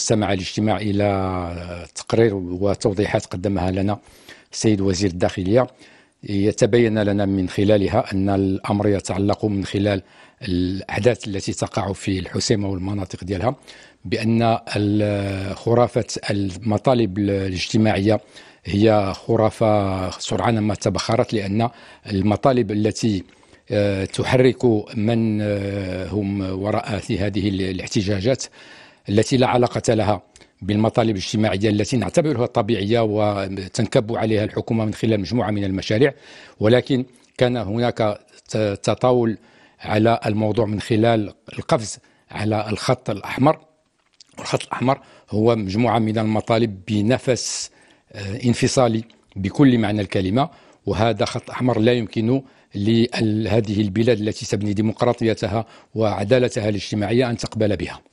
استمع الاجتماع الى تقرير وتوضيحات قدمها لنا السيد وزير الداخليه يتبين لنا من خلالها ان الامر يتعلق من خلال الاحداث التي تقع في الحسيمه والمناطق ديالها بان خرافه المطالب الاجتماعيه هي خرافه سرعان ما تبخرت لان المطالب التي آه، تحرك من آه، هم وراء هذه الاحتجاجات التي لا علاقة لها بالمطالب الاجتماعية التي نعتبرها طبيعية وتنكب عليها الحكومة من خلال مجموعة من المشاريع ولكن كان هناك تطاول على الموضوع من خلال القفز على الخط الأحمر والخط الأحمر هو مجموعة من المطالب بنفس آه، انفصالي بكل معنى الكلمة وهذا خط أحمر لا يمكن لهذه البلاد التي تبني ديمقراطيتها وعدالتها الاجتماعية أن تقبل بها